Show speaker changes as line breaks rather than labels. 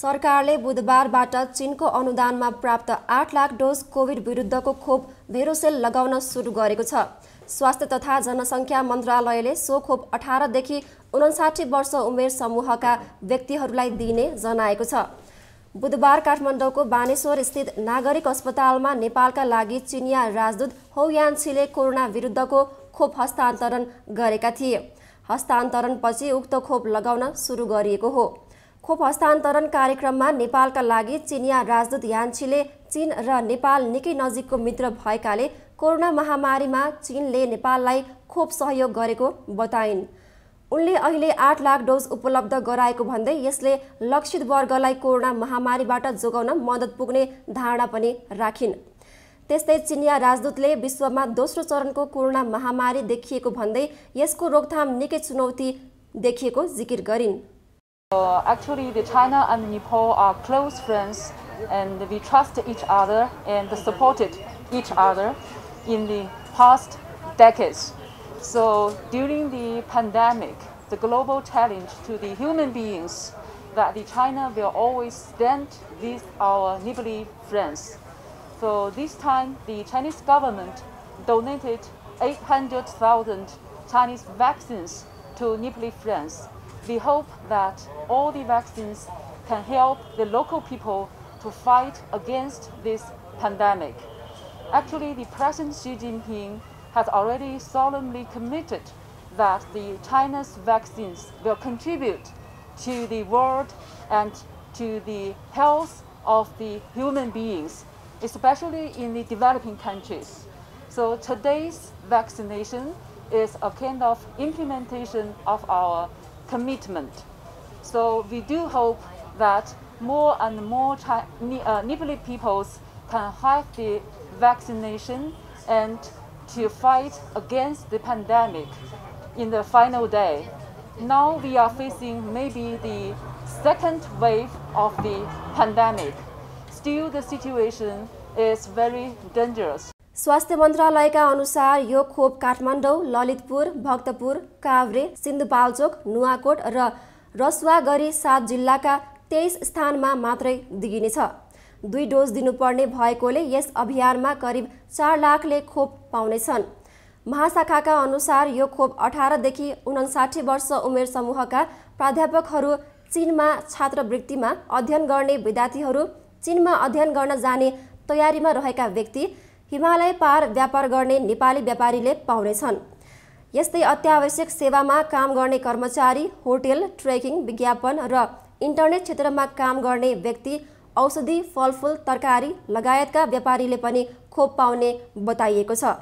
सरकारले बुधबारबाट चिनको अनुदानमा प्राप्त आठ लाख डोज कोभिड विरुद्धको खोप भेरोसेल लगाउन सुरु गरेको छ स्वास्थ्य तथा जनसङ्ख्या मन्त्रालयले सो खोप अठारदेखि उन्साठी वर्ष उमेर समूहका व्यक्तिहरूलाई दिइने जनाएको छ बुधबार काठमाडौँको बानेश्वर स्थित नागरिक अस्पतालमा नेपालका लागि चिनिया राजदूत हौयान्छीले कोरोना विरुद्धको खोप हस्तान्तरण गरेका थिए हस्तान्तरणपछि उक्त खोप लगाउन सुरु गरिएको हो खोप हस्तान्तरण कार्यक्रममा नेपालका लागि चिनिया राजदूत यान्छीले चीन र नेपाल निकै नजिकको मित्र भएकाले कोरोना महामारीमा चीनले नेपाललाई खोप सहयोग गरेको बताइन् उनले अहिले आठ लाख डोज उपलब्ध गराएको भन्दै यसले लक्षित वर्गलाई कोरोना महामारीबाट जोगाउन मद्दत पुग्ने धारणा पनि राखिन् त्यस्तै चिनिया राजदूतले विश्वमा दोस्रो चरणको कोरोना महामारी देखिएको भन्दै यसको रोकथाम निकै चुनौती देखिएको जिकिर गरिन् actually, the China and Nepal are close friends, and we trust each other and supported
each other in the past decades. So during the pandemic, the global challenge to the human beings that the China will always stand with our neighborly friends. So this time, the Chinese government donated 800,000 Chinese vaccines to neighborly friends. We hope that all the vaccines can help the local people to fight against this pandemic. Actually, the President Xi Jinping has already solemnly committed that the China's vaccines will contribute to the world and to the health of the human beings, especially in the developing countries. So today's vaccination is a kind of implementation of our commitment. So we do hope that more and more Chi uh, Nepali peoples can have the vaccination and to fight against the pandemic in the final day. Now we are facing maybe the second wave of the pandemic. Still the situation is very dangerous.
स्वास्थ्य मन्त्रालयका अनुसार यो खोप काठमाडौँ ललितपुर भक्तपुर काभ्रे सिन्धुपाल्चोक नुवाकोट र रसुवा गरी सात जिल्लाका तेइस स्थानमा मात्रै दिइनेछ दुई डोज दिनुपर्ने भएकोले यस अभियानमा करिब चार लाखले खोप पाउनेछन् महाशाखाका अनुसार यो खोप अठारदेखि उन्साठी वर्ष उमेर समूहका प्राध्यापकहरू चिनमा छात्रवृत्तिमा अध्ययन गर्ने विद्यार्थीहरू चिनमा अध्ययन गर्न जाने तयारीमा रहेका व्यक्ति हिमालय पार व्यापार गर्ने नेपाली व्यापारीले पाउनेछन् यस्तै अत्यावश्यक सेवामा काम गर्ने कर्मचारी होटेल ट्रेकिङ विज्ञापन र इन्टरनेट क्षेत्रमा काम गर्ने व्यक्ति औषधि फलफुल तरकारी लगायतका व्यापारीले पनि खोप पाउने बताइएको छ